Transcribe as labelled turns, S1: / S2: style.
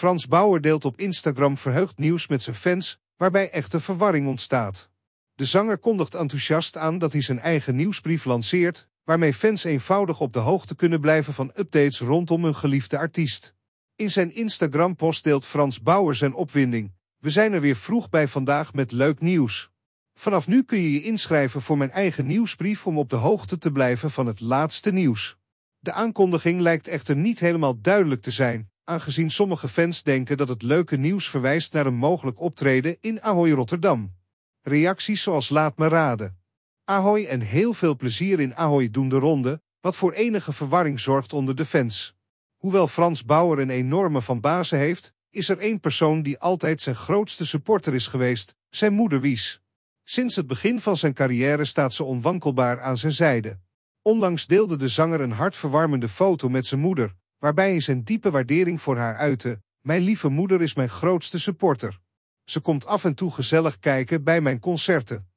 S1: Frans Bauer deelt op Instagram verheugd nieuws met zijn fans, waarbij echte verwarring ontstaat. De zanger kondigt enthousiast aan dat hij zijn eigen nieuwsbrief lanceert, waarmee fans eenvoudig op de hoogte kunnen blijven van updates rondom hun geliefde artiest. In zijn Instagram-post deelt Frans Bauer zijn opwinding. We zijn er weer vroeg bij vandaag met leuk nieuws. Vanaf nu kun je je inschrijven voor mijn eigen nieuwsbrief om op de hoogte te blijven van het laatste nieuws. De aankondiging lijkt echter niet helemaal duidelijk te zijn aangezien sommige fans denken dat het leuke nieuws verwijst naar een mogelijk optreden in Ahoy Rotterdam. Reacties zoals laat me raden. Ahoy en heel veel plezier in Ahoy doen de ronde, wat voor enige verwarring zorgt onder de fans. Hoewel Frans Bauer een enorme van bazen heeft, is er één persoon die altijd zijn grootste supporter is geweest, zijn moeder Wies. Sinds het begin van zijn carrière staat ze onwankelbaar aan zijn zijde. Onlangs deelde de zanger een hartverwarmende foto met zijn moeder, waarbij hij zijn diepe waardering voor haar uite, Mijn lieve moeder is mijn grootste supporter. Ze komt af en toe gezellig kijken bij mijn concerten.